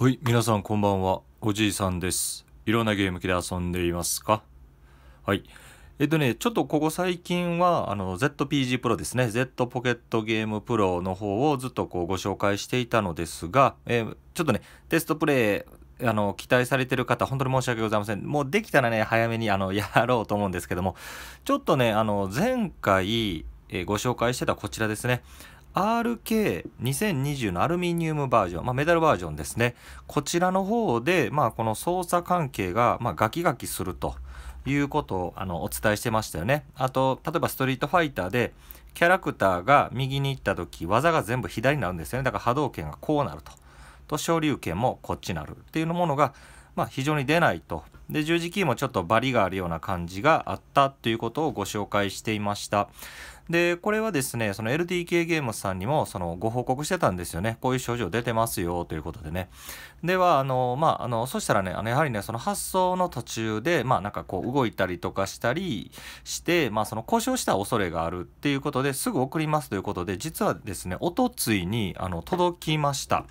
はい、皆さんこんばんは。おじいさんです。いろんなゲーム機で遊んでいますかはい。えっとね、ちょっとここ最近は、あの、ZPG Pro ですね。Z ポケットゲームプロの方をずっとこうご紹介していたのですが、えー、ちょっとね、テストプレイ、あの、期待されてる方、本当に申し訳ございません。もうできたらね、早めに、あの、やろうと思うんですけども、ちょっとね、あの、前回、えー、ご紹介してたこちらですね。RK2020 のアルミニウムバージョン、まあ、メダルバージョンですね。こちらの方で、まあ、この操作関係が、まあ、ガキガキするということをあのお伝えしてましたよね。あと、例えばストリートファイターで、キャラクターが右に行った時、技が全部左になるんですよね。だから波動拳がこうなると。と、昇竜拳もこっちになるっていうものが、まあ、非常に出ないとで十字キーもちょっとバリがあるような感じがあったということをご紹介していましたでこれはですねその LDK ゲームさんにもそのご報告してたんですよねこういう症状出てますよということでねではあのまああのそしたらねあのやはりねその発想の途中でまあなんかこう動いたりとかしたりしてまあその故障した恐れがあるっていうことですぐ送りますということで実はですねおとついにあの届きました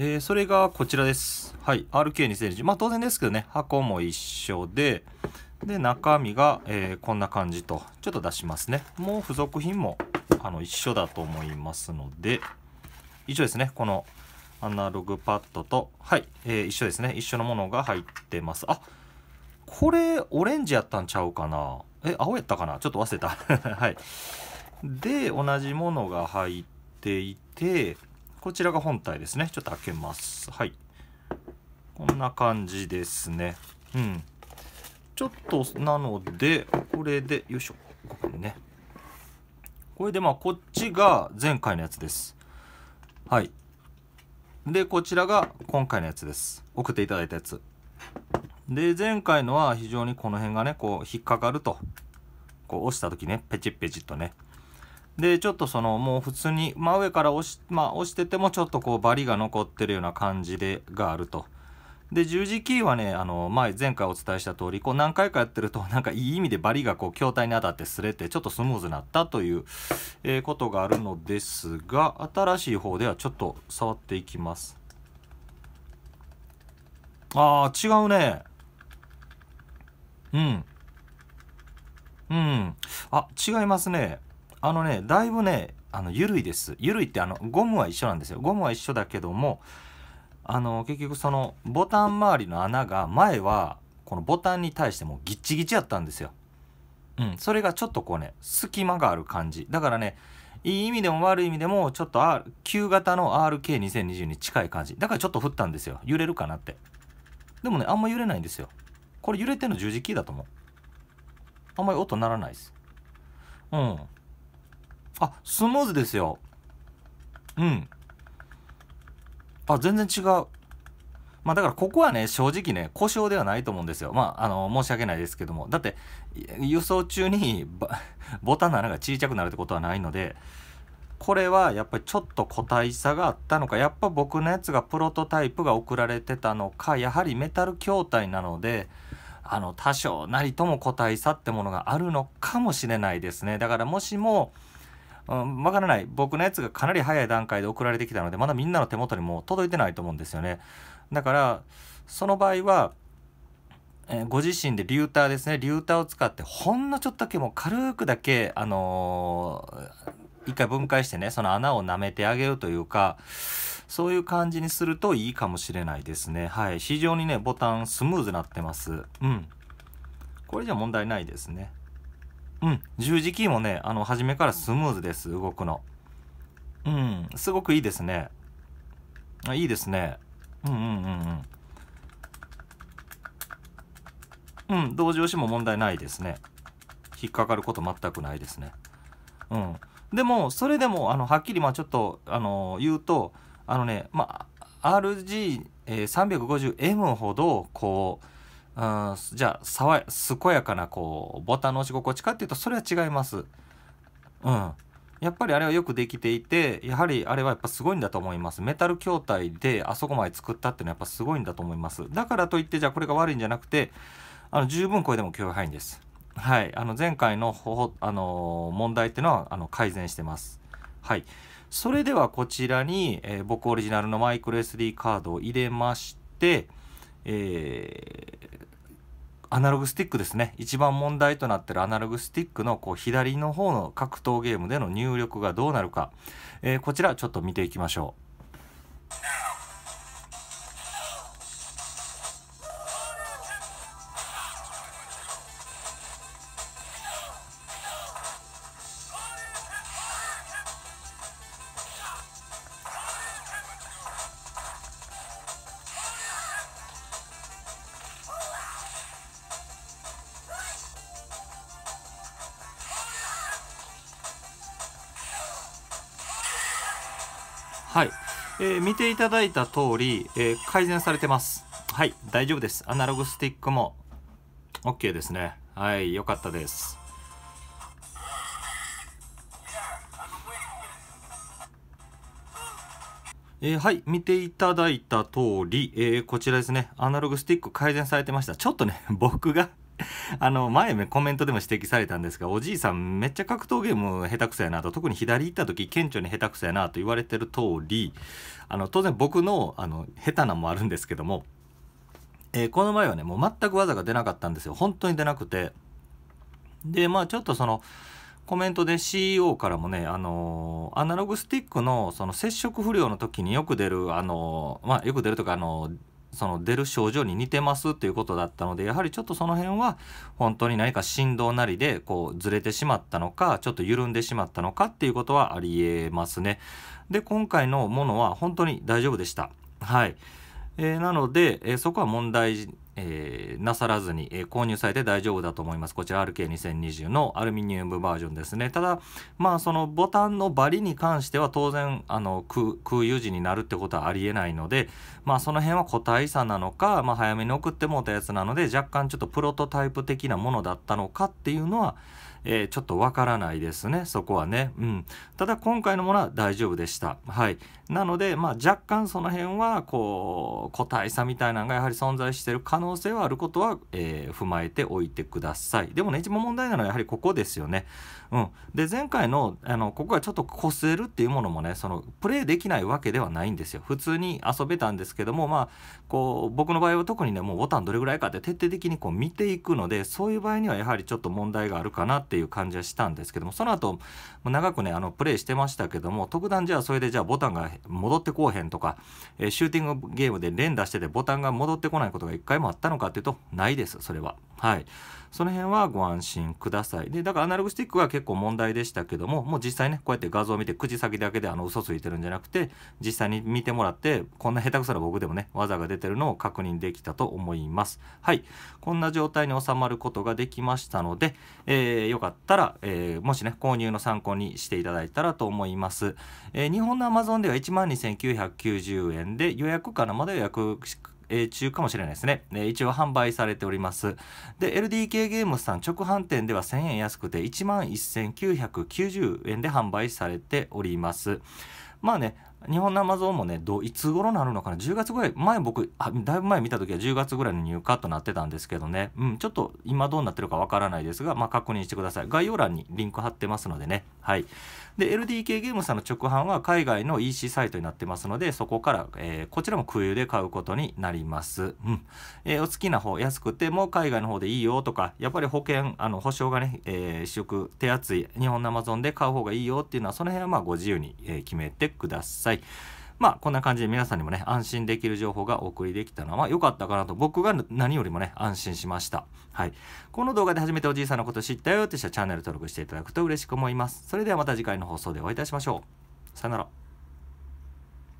えー、それがこちらです。はい。r k 2 0 0 0まあ当然ですけどね、箱も一緒で、で、中身が、えー、こんな感じと、ちょっと出しますね。もう付属品もあの一緒だと思いますので、一緒ですね。このアナログパッドと、はい、えー、一緒ですね。一緒のものが入ってます。あこれ、オレンジやったんちゃうかなえ、青やったかなちょっと忘れた。はい。で、同じものが入っていて、こちらが本体ですね。ちょっと開けます。はい。こんな感じですね。うん。ちょっと、なので、これで、よいしょ、ここにね。これで、まあ、こっちが前回のやつです。はい。で、こちらが今回のやつです。送っていただいたやつ。で、前回のは非常にこの辺がね、こう、引っかかると。こう、押した時ね、ペチッペチッとね、でちょっとそのもう普通に真上から押し,、まあ、押しててもちょっとこうバリが残ってるような感じでがあると。で十字キーはねあの前前回お伝えした通りこう何回かやってると なんかいい意味でバリがこう筐体に当たって擦れてちょっとスムーズになったという、えー、ことがあるのですが新しい方ではちょっと触っていきますあー違うねうんうんあ違いますねあのねだいぶねあの緩いです緩いってあのゴムは一緒なんですよゴムは一緒だけどもあの結局そのボタン周りの穴が前はこのボタンに対してもギッチギチやったんですようんそれがちょっとこうね隙間がある感じだからねいい意味でも悪い意味でもちょっと、R、旧型の RK2020 に近い感じだからちょっと降ったんですよ揺れるかなってでもねあんま揺れないんですよこれ揺れてるの十字キーだと思うあんまり音鳴らないですうんあ、スムーズですよ。うん。あ、全然違う。まあだからここはね、正直ね、故障ではないと思うんですよ。まあ、あの、申し訳ないですけども。だって、輸送中に ボタンの穴が小さくなるってことはないので、これはやっぱりちょっと個体差があったのか、やっぱ僕のやつがプロトタイプが送られてたのか、やはりメタル筐体なので、あの、多少なりとも個体差ってものがあるのかもしれないですね。だからもしも、わ、うん、からない僕のやつがかなり早い段階で送られてきたのでまだみんなの手元にも届いてないと思うんですよねだからその場合は、えー、ご自身でリューターですねリューターを使ってほんのちょっとだけもう軽くだけあのー、一回分解してねその穴を舐めてあげるというかそういう感じにするといいかもしれないですねはい非常にねボタンスムーズなってますうんこれじゃ問題ないですねうん、十字キーもね、あの、初めからスムーズです、動くの。うん、すごくいいですね。あいいですね。うんうんうんうん。うん、同時押しも問題ないですね。引っかかること全くないですね。うん。でも、それでも、あの、はっきり、まあちょっと、あの、言うと、あのね、まあ RG350M ほど、こう、じゃあさわ健やかなこうボタンの押し心地かっていうとそれは違います。うん、やっぱりあれはよくできていてやはりあれはやっぱすごいんだと思いますメタル筐体であそこまで作ったっていうのはやっぱすごいんだと思いますだからといってじゃあこれが悪いんじゃなくてあの十分これでも許容範囲ですはいあの前回の方法、あの問題っていうのはあの改善してますはいそれではこちらに、えー、僕オリジナルのマイクロ SD カードを入れましてえーアナログスティックですね一番問題となってるアナログスティックのこう左の方の格闘ゲームでの入力がどうなるか、えー、こちらちょっと見ていきましょう。はい、えー、見ていただいた通り、えー、改善されてますはい大丈夫ですアナログスティックも OK ですねはい良かったですえー、はい、見ていただいた通り、えー、こちらですね、アナログスティック改善されてました。ちょっとね、僕が あの前コメントでも指摘されたんですがおじいさんめっちゃ格闘ゲーム下手くそやなと特に左行った時顕著に下手くそやなと言われてる通りあの当然僕のあの下手なもあるんですけども、えー、この前はねもう全く技が出なかったんですよ本当に出なくてでまあちょっとそのコメントで CEO からもね、あのー、アナログスティックのその接触不良の時によく出る、あのー、まあ、よく出るとか、あのー、その出る症状に似てますということだったのでやはりちょっとその辺は本当に何か振動なりでこうずれてしまったのかちょっと緩んでしまったのかっていうことはありえますね。で今回のものは本当に大丈夫でした。はいえー、なので、えー、そこは問題えー、なさらずに、えー、購入されて大丈夫だと思います。こちら RK2020 のアルミニウムバージョンですね。ただ、まあそのボタンのバリに関しては当然あの空輸時になるってことはありえないので、まあその辺は個体差なのか、まあ、早めに送ってもうたやつなので若干ちょっとプロトタイプ的なものだったのかっていうのは、えー、ちょっとわからないですね。そこはね。うん。ただ今回のものは大丈夫でした。はい。なので、まあ若干その辺はこう個体差みたいなのがやはり存在してる可能能性はあることは、えー、踏まえておいてくださいでもね一番問題なのはやはりここですよねうんで前回のあのここがちょっとこすれるっていうものもねそのプレイできないわけではないんですよ普通に遊べたんですけどもまあこう僕の場合は特にねもうボタンどれぐらいかって徹底的にこう見ていくのでそういう場合にはやはりちょっと問題があるかなっていう感じはしたんですけどもその後長くねあのプレイしてましたけども特段じゃあそれでじゃあボタンが戻ってこうへんとか、えー、シューティングゲームで連打しててボタンが戻ってこないことが一回もあっったのかっていうとないですそれははいその辺はご安心くださいでだからアナログスティックは結構問題でしたけどももう実際ねこうやって画像を見て口先だけであの嘘ついてるんじゃなくて実際に見てもらってこんな下手くそな僕でもね技が出てるのを確認できたと思いますはいこんな状態に収まることができましたので、えー、よかったら、えー、もしね購入の参考にしていただいたらと思います、えー、日本のアマゾンでは12,990円で予約かなまだ予約え中かもしれないですね、え一応販売されておりますで LDK ゲームさん直販店では1000円安くて1万1990円で販売されておりますまあね日本のアマゾンもねどいつ頃なるのかな10月ぐらい前僕あだいぶ前見た時は10月ぐらいの入荷となってたんですけどね、うん、ちょっと今どうなってるかわからないですが、まあ、確認してください概要欄にリンク貼ってますのでねはいで LDK ゲームさんの直販は海外の EC サイトになってますのでそこから、えー、こちらも空輸で買うことになります、うんえー、お好きな方安くても海外の方でいいよとかやっぱり保険あの保証がね、えー、主手厚い日本のアマゾンで買う方がいいよっていうのはその辺はまあご自由に、えー、決めてくださいさい。まあこんな感じで皆さんにもね安心できる情報がお送りできたのは良かったかなと僕が何よりもね安心しましたはいこの動画で初めておじいさんのこと知ったよって人はチャンネル登録していただくと嬉しく思いますそれではまた次回の放送でお会いいたしましょうさよなら